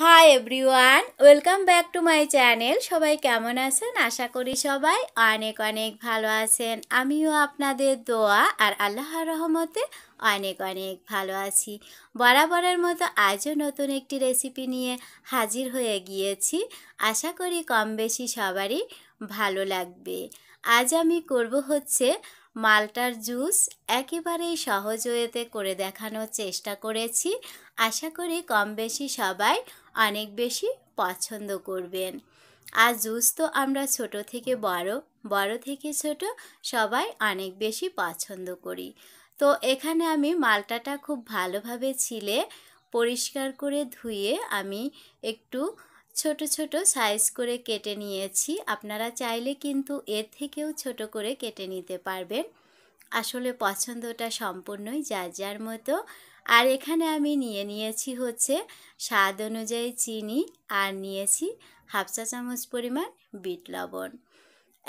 high everyone welcome back to my channel সবাই কেমন আছেন আশা করি সবাই অনেক অনেক ভালো আছেন আমিও আপনাদের দোয়া আর আল্লাহর রহমতে অনেক অনেক ভালো আছি বরাবরের মতো আজও নতুন একটি রেসিপি নিয়ে হাজির হয়ে গিয়েছি আশা করি কম বেশি সবারই ভালো লাগবে আজ আমি করব হচ্ছে মালটার জুস একেবারেই সহজ ওয়েতে করে দেখানোর চেষ্টা করেছি আশা করি কম বেশি সবাই অনেক বেশি পছন্দ করবেন আর জুস তো আমরা ছোট থেকে বড় বড় থেকে ছোট সবাই অনেক বেশি পছন্দ করি তো এখানে আমি মালটাটা খুব ভালোভাবে ছিলে পরিষ্কার করে ধুয়ে আমি একটু ছোট ছোট সাইজ করে কেটে নিয়েছি আপনারা চাইলে কিন্তু এর থেকেও ছোট করে কেটে নিতে পারবেন আসলে পছন্দটা সম্পূর্ণই যার যার মতো আর এখানে আমি নিয়ে নিয়েছি হচ্ছে স্বাদ অনুযায়ী চিনি আর নিয়েছি হাফ চা চামচ পরিমাণ বিট লবণ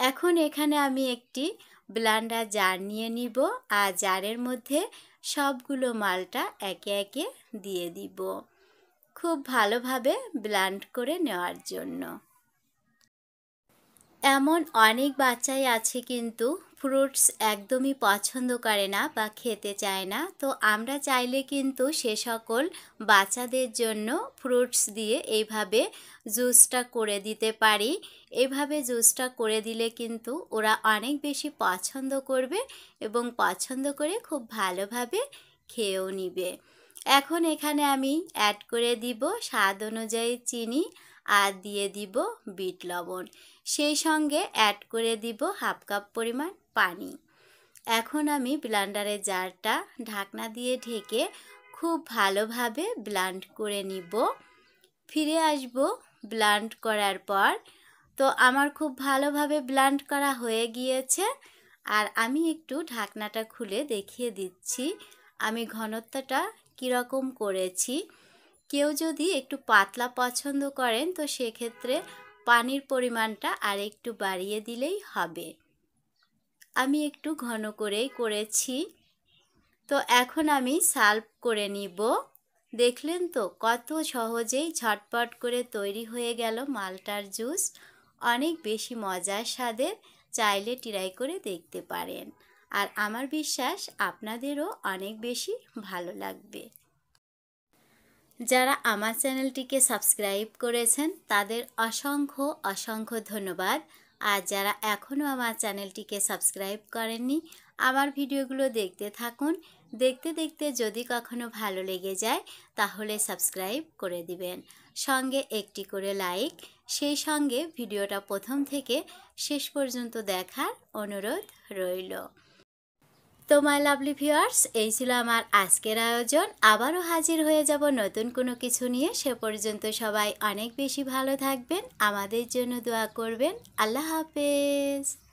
এখন এখানে আমি একটি ব্লান্ডার জার নিয়ে নিব আর জারের মধ্যে সবগুলো মালটা একে একে দিয়ে দিব খুব ভালোভাবে ব্ল্যান্ড করে নেওয়ার জন্য এমন অনেক বাচ্চাই আছে কিন্তু ফ্রুটস একদমই পছন্দ করে না বা খেতে চায় না তো আমরা চাইলে কিন্তু সে সকল বাচ্চাদের জন্য ফ্রুটস দিয়ে এইভাবে জুসটা করে দিতে পারি এভাবে জুসটা করে দিলে কিন্তু ওরা অনেক বেশি পছন্দ করবে এবং পছন্দ করে খুব ভালোভাবে খেয়েও নিবে এখন এখানে আমি অ্যাড করে দিব স্বাদ অনুযায়ী চিনি আর দিয়ে দিব বিট লবণ সেই সঙ্গে অ্যাড করে দিব হাফ কাপ পরিমাণ পানি এখন আমি ব্লান্ডারের জারটা ঢাকনা দিয়ে ঢেকে খুব ভালোভাবে ব্লান্ড করে নিব ফিরে আসব ব্লান্ড করার পর তো আমার খুব ভালোভাবে ব্লান্ড করা হয়ে গিয়েছে আর আমি একটু ঢাকনাটা খুলে দেখিয়ে দিচ্ছি আমি ঘনত্বটা কীরকম করেছি কেউ যদি একটু পাতলা পছন্দ করেন তো সেক্ষেত্রে পানির পরিমাণটা আর একটু বাড়িয়ে দিলেই হবে আমি একটু ঘন করেই করেছি তো এখন আমি সাল্ভ করে নিব দেখলেন তো কত সহজেই ঝটপট করে তৈরি হয়ে গেল মালটার জুস অনেক বেশি মজার স্বাদের চাইলে ট্রাই করে দেখতে পারেন আর আমার বিশ্বাস আপনাদেরও অনেক বেশি ভালো লাগবে যারা আমার চ্যানেলটিকে সাবস্ক্রাইব করেছেন তাদের অসংখ্য অসংখ্য ধন্যবাদ আর যারা এখনও আমার চ্যানেলটিকে সাবস্ক্রাইব করেননি আমার ভিডিওগুলো দেখতে থাকুন দেখতে দেখতে যদি কখনো ভালো লেগে যায় তাহলে সাবস্ক্রাইব করে দিবেন সঙ্গে একটি করে লাইক সেই সঙ্গে ভিডিওটা প্রথম থেকে শেষ পর্যন্ত দেখার অনুরোধ রইল তো মাই লাভলি ভিউয়ার্স এই ছিল আমার আজকের আয়োজন আবারও হাজির হয়ে যাব নতুন কোনো কিছু নিয়ে সে পর্যন্ত সবাই অনেক বেশি ভালো থাকবেন আমাদের জন্য দোয়া করবেন আল্লাহ হাফেজ